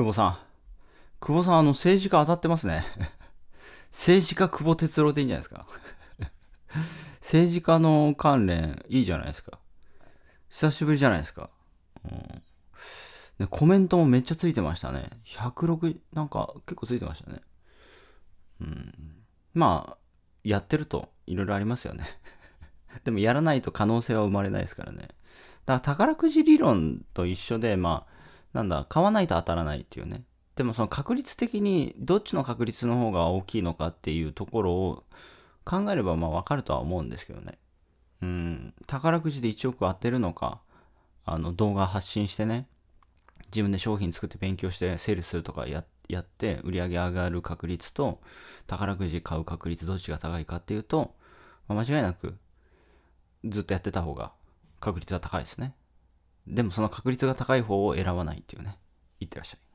久保さん。久保さん、あの、政治家当たってますね。政治家久保哲郎でいいんじゃないですか。政治家の関連、いいじゃないですか。久しぶりじゃないですか。うんでコメントもめっちゃついてましたね。106、なんか結構ついてましたね。うん。まあ、やってるといろいろありますよね。でもやらないと可能性は生まれないですからね。だから宝くじ理論と一緒で、まあ、なんだ、買わないと当たらないっていうね。でもその確率的にどっちの確率の方が大きいのかっていうところを考えればまあわかるとは思うんですけどね。うん、宝くじで1億当てるのか、あの動画発信してね、自分で商品作って勉強してセールするとかやって、売り上げ上がる確率と、宝くじ買う確率どっちが高いかっていうと、まあ、間違いなくずっとやってた方が確率は高いですね。でもその確率が高い方を選ばないっていうね。いってらっしゃい。